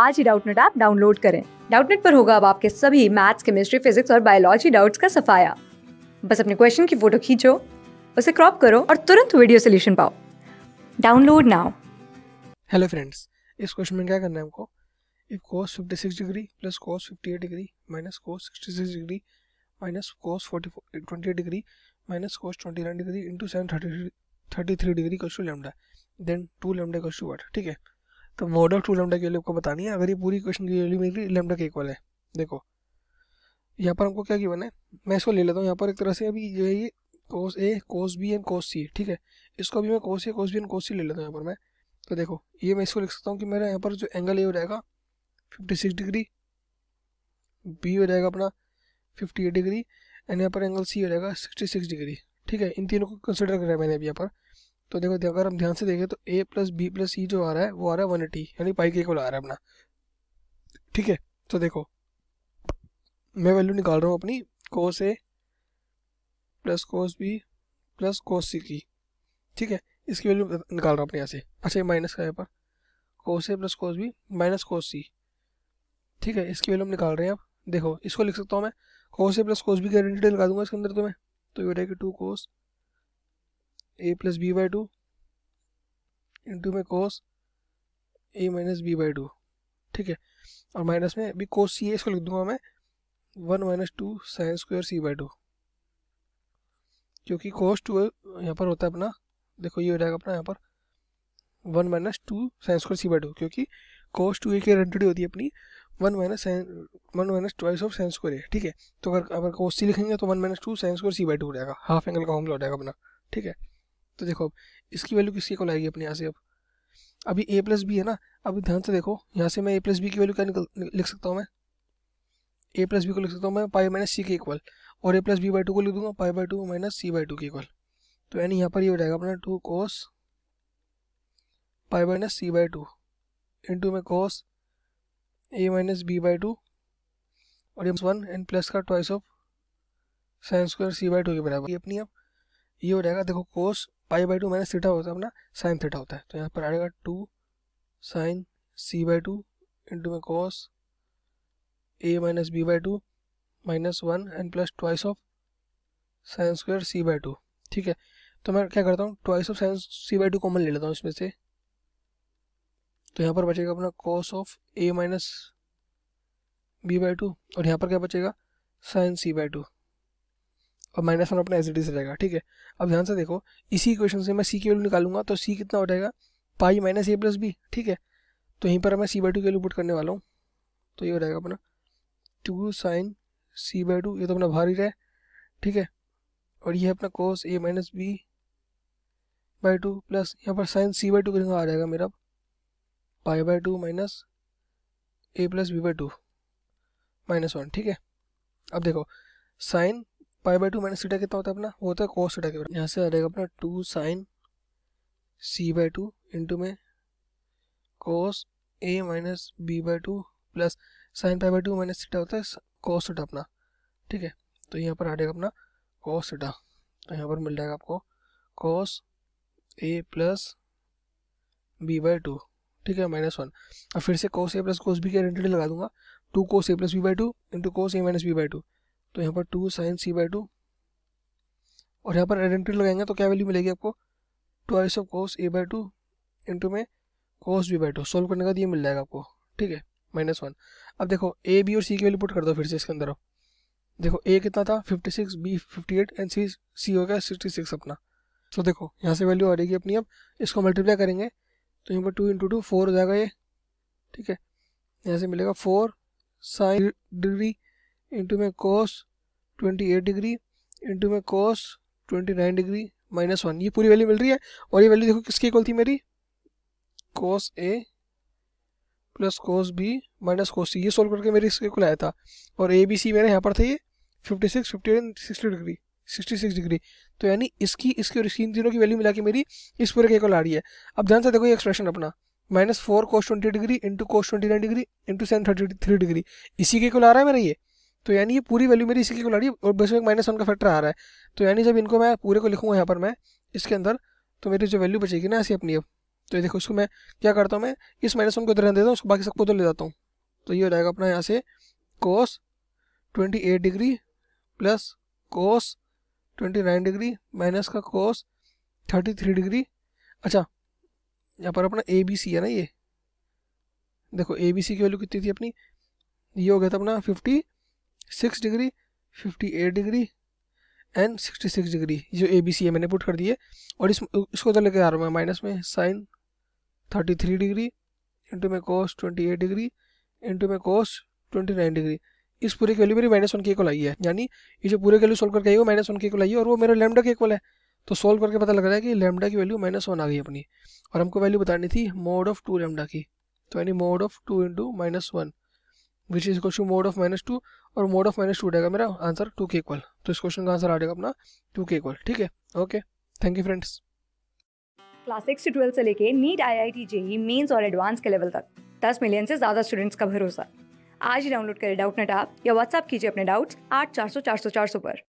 आज ही Doubtnut app download करें डाउटनेट पर होगा अब आपके सभी मैथ्स केमिस्ट्री फिजिक्स और बायोलॉजी डाउट्स का सफाया बस अपने क्वेश्चन की फोटो खींचो उसे क्रॉप करो और तुरंत वीडियो सोल्यूशन पाओ डाउनलोड नाउ हेलो फ्रेंड्स इस क्वेश्चन में क्या करना है हमको if cos 56 degree plus cos 58 degree minus cos 66 degree minus cos 44 28 degree minus cos 29 degree into seven 33 degree degree two lambda then two lambda two what ठीक है तो mod of two lambda की value आपको बतानी है अगर ये पूरी क्वेश्चन की वैल्यू मेरी लेमडा के इक्वल है देखो यहाँ पर हमको क्या गिवन है मैं इसको ले लेता हूँ यहाँ पर एक तरह से अभी जो है ये कोस ए कोस बी एंड कोस सी ठीक है इसको अभी मैं cos A cos B and cos सी ले लेता हूँ यहाँ पर मैं तो देखो ये मैं इसको लिख सकता हूँ कि मेरा यहाँ पर जो एंगल ए हो जाएगा फिफ्टी सिक्स डिग्री बी हो जाएगा अपना फिफ्टी एट डिग्री एंड यहाँ पर एंगल सी हो जाएगा सिक्सटी सिक्स डिग्री ठीक है इन तीनों को कंसिडर करा है मैंने अभी यहाँ पर तो देखो अगर हम ध्यान से देखें तो A plus B plus C जो आ रहा है वो आ रहा है वन एटी यानी पाई के इक्वल आ रहा है अपना ठीक है तो देखो मैं वैल्यू निकाल रहा हूँ अपनी cos A plus cos B plus cos C की ठीक है इसकी वैल्यू निकाल रहा हूँ अपने यहाँ से अच्छा ये माइनस का है पर cos A plus cos B minus cos C ठीक है इसकी वैल्यू हम निकाल रहे हैं अब देखो इसको लिख सकता हूँ मैं cos A plus cos B का आइडेंटिटी लगा दूंगा इसके अंदर तो मैं तो ये हो जाएगी two cos A plus B by two into में cos A minus B by two ठीक है और माइनस में अभी कोस सी ए इसको लिख दूंगा मैं one minus two sine square C by two क्योंकि कोस टू यहाँ पर होता है अपना देखो ये हो जाएगा अपना यहाँ पर one minus two sine square C by two क्योंकि कोस टू ए की आइडेंटिटी होती है अपनी one minus sine one minus twice of sine square A ठीक है तो अगर अगर कोस सी लिखेंगे तो one minus two sine square C by two हो जाएगा हाफ एंगल का होमला हो जाएगा अपना ठीक है तो देखो अब इसकी वैल्यू किसके इक्वल आएगी अपने यहाँ से अब अभी ए प्लस बी है ना अभी ध्यान से देखो यहाँ से मैं ए प्लस बी की वैल्यू क्या निकल लिख सकता हूँ मैं ए प्लस बी को लिख सकता हूँ मैं पाई माइनस सी के इक्वल और A plus B by two को लिख दूंगा pi by two minus C by two के इक्वल तो यानी यहाँ पर ये हो जाएगा अपना two cos pi minus C by two into में cos A minus B by two और ये वन एन प्लस का twice of sine square C by two के बराबर ये अपनी अब ये हो जाएगा देखो cos pi by two minus theta होता है अपना साइन थीटा होता है तो यहाँ पर आएगा two sine C by two into में cos A minus B by two minus one and plus twice of sine square C by two ठीक है तो मैं क्या करता हूँ twice of sine C by two common ले लेता हूँ इसमें से तो यहाँ पर बचेगा अपना cos of A minus B by two और यहाँ पर क्या बचेगा साइन सी बाई टू और माइनस वन अपना एज इट इज रहेगा ठीक है अब ध्यान से देखो इसी इक्वेशन से मैं सी की वैल्यू निकालूंगा तो सी कितना हो जाएगा pi minus A plus B ठीक है तो यहीं पर मैं सी बाई टू की वैल्यू पुट करने वाला हूँ तो ये हो जाएगा अपना two sine C by two ये तो अपना भारी रहा है ठीक है और ये अपना cos A minus B by two plus यहाँ पर साइन सी बाई टू करेंगे आ जाएगा मेरा pi by two minus A plus B by two minus one ठीक है अब देखो sine pi by two minus theta कितना होता है अपना वो होता है कॉस सीटा के बराबर यहाँ से आ जाएगा अपना two sine C by two into में cos A minus B by two plus sine pi by two minus theta होता है कॉस सीटा अपना ठीक है तो यहाँ पर आ जाएगा अपना कॉस सीटा तो यहाँ पर मिल जाएगा आपको cos A plus B by two ठीक है माइनस वन अब फिर से cos A plus cos B की आइडेंटिटी लगा दूंगा two cos A plus B by two into cos A minus B by two तो यहाँ पर two sine C by two और यहाँ पर आइडेंटिटी लगाएंगे तो क्या वैल्यू मिलेगी आपको twice of cos A by two into में cos B by two solve करने का ये मिल जाएगा आपको ठीक है माइनस वन अब देखो ए बी और सी की वैल्यू पुट कर दो फिर से इसके अंदर देखो ए कितना था fifty six B fifty eight and C C हो गया सिक्सटी सिक्स अपना तो देखो यहाँ से वैल्यू आ जाएगी अपनी अब इसको मल्टीप्लाई करेंगे तो यहाँ पर टू इंटू टू फोर हो जाएगा ये ठीक है यहाँ से मिलेगा फोर साइन डिग्री इंटू में cos twenty eight degree into में cos twenty nine degree minus one ये पूरी वैल्यू मिल रही है और ये वैल्यू देखो किसके इक्वल थी मेरी cos A plus cos B minus cos C ये सोल्व करके मेरे इसके इक्वल आया था और ए बी सी मेरे यहाँ पर था ये fifty six fifty eight sixty degree sixty six degree तो यानी इसकी इसकी और इसकी इन तीनों की वैल्यू मिला के मेरी इस पूरे के इक्वल आ रही है अब ध्यान से देखो ये एक्सप्रेशन अपना minus four cos twenty degree into cos twenty nine degree into seven thirty three degree इसी के इक्वल आ रहा है मेरा ये तो यानी ये पूरी वैल्यू मेरी इसी को लड़ी और बेस में माइनस वन का फैक्टर आ रहा है तो यानी जब इनको मैं पूरे को लिखूँगा यहाँ पर मैं इसके अंदर तो मेरी जो वैल्यू बचेगी ना ऐसी अपनी अब तो ये देखो इसको मैं क्या करता हूँ मैं इस माइनस वन को इधर रहने देता हूँ उसको बाकी सबको उधर ले जाता हूँ तो ये हो जाएगा अपना यहाँ से cos twenty eight degree plus cos twenty nine degree minus का कोस थर्टी थ्री डिग्री अच्छा यहाँ पर अपना ए बी सी है ना ये देखो ए बी सी की वैल्यू कितनी थी अपनी ये हो गया था अपना fifty six degree fifty eight degree and sixty six degree जो ए बी सी है मैंने पुट कर दी है और इस इसको उधर लेके आ रहा हूँ मैं माइनस में sine thirty three degree into में cos twenty eight degree into में कोस ट्वेंटी नाइन डिग्री इस पूरे की वैल्यू मेरी माइनस वन के इक्वल आई है यानी ये जो पूरे वैल्यू सोल्व करके आई है वो माइनस वन के इक्वल आई है और वो मेरा लेमडा के इक्वल है तो सोल्व करके पता लग रहा है कि लेमडा की वैल्यू माइनस वन आ गई अपनी और हमको वैल्यू बतानी थी मोड ऑफ टू लेमडा की तो यानी mod of two into minus one which is equal to mod of minus two और मोड ऑफ माइनस टू रहेगा मेरा आंसर टू के इक्वल तो इस क्वेश्चन का आंसर आ जाएगा अपना टू के इक्वल ठीक है okay thank you friends class six से ट्वेल्थ से लेके NEET I I T JEE mains और एडवांस के लेवल तक दस मिलियन से ज्यादा स्टूडेंट्स का भरोसा आज ही डाउनलोड करें डाउट नेट आप या व्हाट्सअप कीजिए अपने डाउट्स आठ चार सौ चार सौ चार सौ पर